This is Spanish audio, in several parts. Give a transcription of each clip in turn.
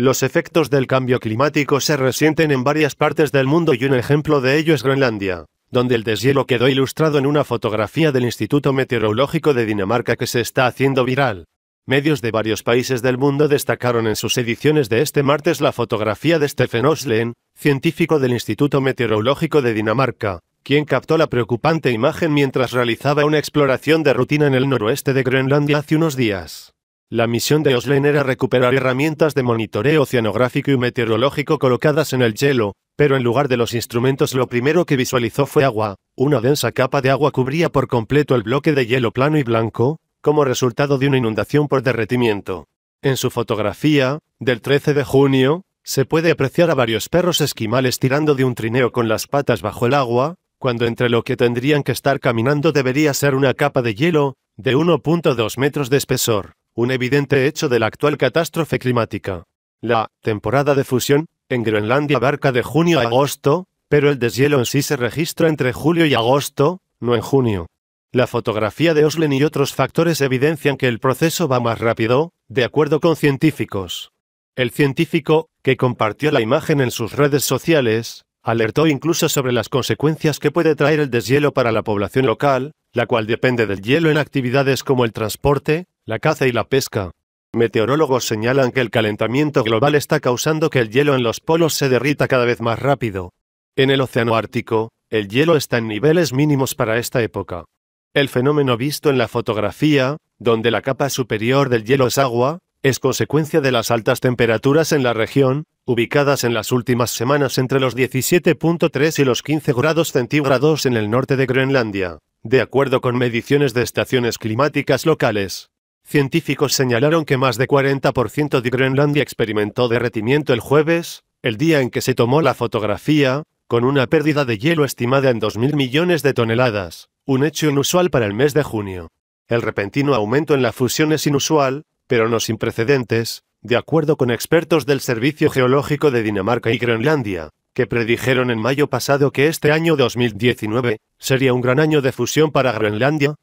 Los efectos del cambio climático se resienten en varias partes del mundo y un ejemplo de ello es Groenlandia, donde el deshielo quedó ilustrado en una fotografía del Instituto Meteorológico de Dinamarca que se está haciendo viral. Medios de varios países del mundo destacaron en sus ediciones de este martes la fotografía de Stephen Oslen, científico del Instituto Meteorológico de Dinamarca, quien captó la preocupante imagen mientras realizaba una exploración de rutina en el noroeste de Groenlandia hace unos días. La misión de Oslen era recuperar herramientas de monitoreo oceanográfico y meteorológico colocadas en el hielo, pero en lugar de los instrumentos lo primero que visualizó fue agua. Una densa capa de agua cubría por completo el bloque de hielo plano y blanco, como resultado de una inundación por derretimiento. En su fotografía, del 13 de junio, se puede apreciar a varios perros esquimales tirando de un trineo con las patas bajo el agua, cuando entre lo que tendrían que estar caminando debería ser una capa de hielo, de 1.2 metros de espesor un evidente hecho de la actual catástrofe climática. La temporada de fusión en Groenlandia abarca de junio a agosto, pero el deshielo en sí se registra entre julio y agosto, no en junio. La fotografía de Oslen y otros factores evidencian que el proceso va más rápido, de acuerdo con científicos. El científico, que compartió la imagen en sus redes sociales, alertó incluso sobre las consecuencias que puede traer el deshielo para la población local, la cual depende del hielo en actividades como el transporte, la caza y la pesca. Meteorólogos señalan que el calentamiento global está causando que el hielo en los polos se derrita cada vez más rápido. En el Océano Ártico, el hielo está en niveles mínimos para esta época. El fenómeno visto en la fotografía, donde la capa superior del hielo es agua, es consecuencia de las altas temperaturas en la región, ubicadas en las últimas semanas entre los 17.3 y los 15 grados centígrados en el norte de Groenlandia, de acuerdo con mediciones de estaciones climáticas locales. Científicos señalaron que más de 40% de Groenlandia experimentó derretimiento el jueves, el día en que se tomó la fotografía, con una pérdida de hielo estimada en 2.000 millones de toneladas, un hecho inusual para el mes de junio. El repentino aumento en la fusión es inusual, pero no sin precedentes, de acuerdo con expertos del Servicio Geológico de Dinamarca y Groenlandia, que predijeron en mayo pasado que este año 2019 sería un gran año de fusión para Groenlandia,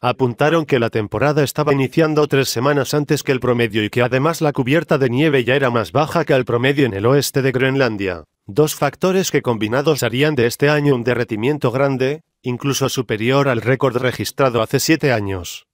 Apuntaron que la temporada estaba iniciando tres semanas antes que el promedio y que además la cubierta de nieve ya era más baja que el promedio en el oeste de Groenlandia, dos factores que combinados harían de este año un derretimiento grande, incluso superior al récord registrado hace siete años.